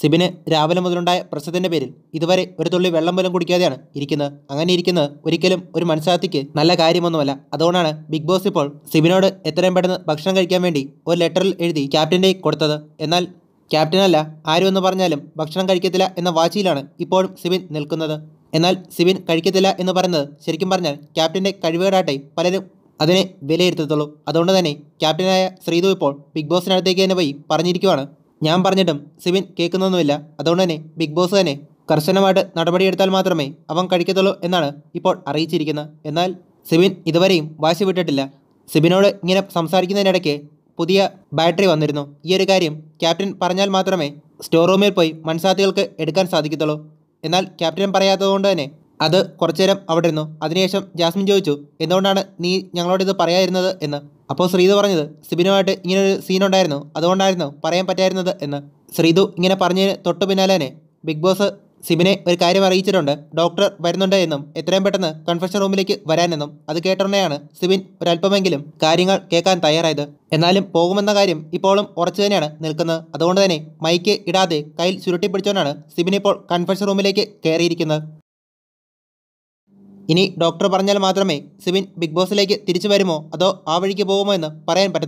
സിബിന് രാവിലെ മുതലുണ്ടായ പ്രശ്നത്തിൻ്റെ പേരിൽ ഇതുവരെ ഒരു തുള്ളി വെള്ളം പോലും കുടിക്കാതെയാണ് ഇരിക്കുന്നത് അങ്ങനെ ഇരിക്കുന്നത് ഒരിക്കലും ഒരു മനസ്സാത്തിക്ക് നല്ല കാര്യമൊന്നുമല്ല അതുകൊണ്ടാണ് ബിഗ് ബോസ് ഇപ്പോൾ സിബിനോട് എത്രയും പെട്ടെന്ന് ഭക്ഷണം കഴിക്കാൻ വേണ്ടി ഒരു ലെറ്ററിൽ എഴുതി ക്യാപ്റ്റൻ്റെ കൊടുത്തത് എന്നാൽ ക്യാപ്റ്റനല്ല ആരുമെന്ന് പറഞ്ഞാലും ഭക്ഷണം കഴിക്കത്തില്ല എന്ന വാശിയിലാണ് ഇപ്പോഴും സിബിൻ നിൽക്കുന്നത് എന്നാൽ സിബിൻ കഴിക്കത്തില്ല എന്ന് പറയുന്നത് ശരിക്കും പറഞ്ഞാൽ ക്യാപ്റ്റൻ്റെ കഴിവുകേടാട്ടെ പലരും അതിനെ വിലയിരുത്തത്തുള്ളൂ അതുകൊണ്ട് തന്നെ ക്യാപ്റ്റനായ ശ്രീതു ഇപ്പോൾ ബിഗ് ബോസിനടുത്തേക്ക് തന്നെ പോയി പറഞ്ഞിരിക്കുവാണ് ഞാൻ പറഞ്ഞിട്ടും സിബിൻ കേൾക്കുന്നൊന്നുമില്ല അതുകൊണ്ട് തന്നെ ബിഗ് ബോസ് തന്നെ കർശനമായിട്ട് നടപടിയെടുത്താൽ മാത്രമേ അവൻ കഴിക്കത്തുള്ളൂ എന്നാണ് ഇപ്പോൾ അറിയിച്ചിരിക്കുന്നത് എന്നാൽ സിബിൻ ഇതുവരെയും വാശി വിട്ടിട്ടില്ല സിബിനോട് ഇങ്ങനെ സംസാരിക്കുന്നതിനിടയ്ക്ക് പുതിയ ബാറ്ററി വന്നിരുന്നു ഈ ഒരു കാര്യം ക്യാപ്റ്റൻ പറഞ്ഞാൽ മാത്രമേ സ്റ്റോർ റൂമിൽ പോയി മൺസാത്തികൾക്ക് എടുക്കാൻ സാധിക്കത്തുള്ളൂ എന്നാൽ ക്യാപ്റ്റൻ പറയാത്തതുകൊണ്ട് തന്നെ അത് കുറച്ചു നേരം അവിടെ ഇരുന്നു അതിനുശേഷം ജാസ്മിൻ ചോദിച്ചു എന്തുകൊണ്ടാണ് നീ ഞങ്ങളോട് ഇത് പറയാതിരുന്നത് എന്ന് അപ്പോൾ ശ്രീതു പറഞ്ഞത് സിബിനുമായിട്ട് ഇങ്ങനൊരു സീനുണ്ടായിരുന്നു അതുകൊണ്ടായിരുന്നു പറയാൻ പറ്റായിരുന്നത് എന്ന് ശ്രീതു ഇങ്ങനെ പറഞ്ഞതിന് തൊട്ടു പിന്നാലെ ബിഗ് ബോസ് സിബിനെ ഒരു കാര്യം അറിയിച്ചിട്ടുണ്ട് ഡോക്ടർ വരുന്നുണ്ട് എന്നും എത്രയും പെട്ടെന്ന് കൺഫെഷൻ റൂമിലേക്ക് വരാനെന്നും അത് കേട്ടോടെയാണ് സിബിൻ ഒരല്പമെങ്കിലും കാര്യങ്ങൾ കേൾക്കാൻ തയ്യാറായത് എന്നാലും പോകുമെന്ന കാര്യം ഇപ്പോഴും ഉറച്ചു തന്നെയാണ് നിൽക്കുന്നത് അതുകൊണ്ട് തന്നെ മൈക്ക് ഇടാതെ കയ്യിൽ ചുരുട്ടി സിബിൻ ഇപ്പോൾ കൺഫെഷൻ റൂമിലേക്ക് കയറിയിരിക്കുന്നത് ഇനി ഡോക്ടർ പറഞ്ഞാൽ മാത്രമേ സിബിൻ ബിഗ് ബോസിലേക്ക് തിരിച്ചു വരുമോ അതോ ആ വഴിക്ക് പോകുമോ എന്ന് പറയാൻ പറ്റത്തുള്ളൂ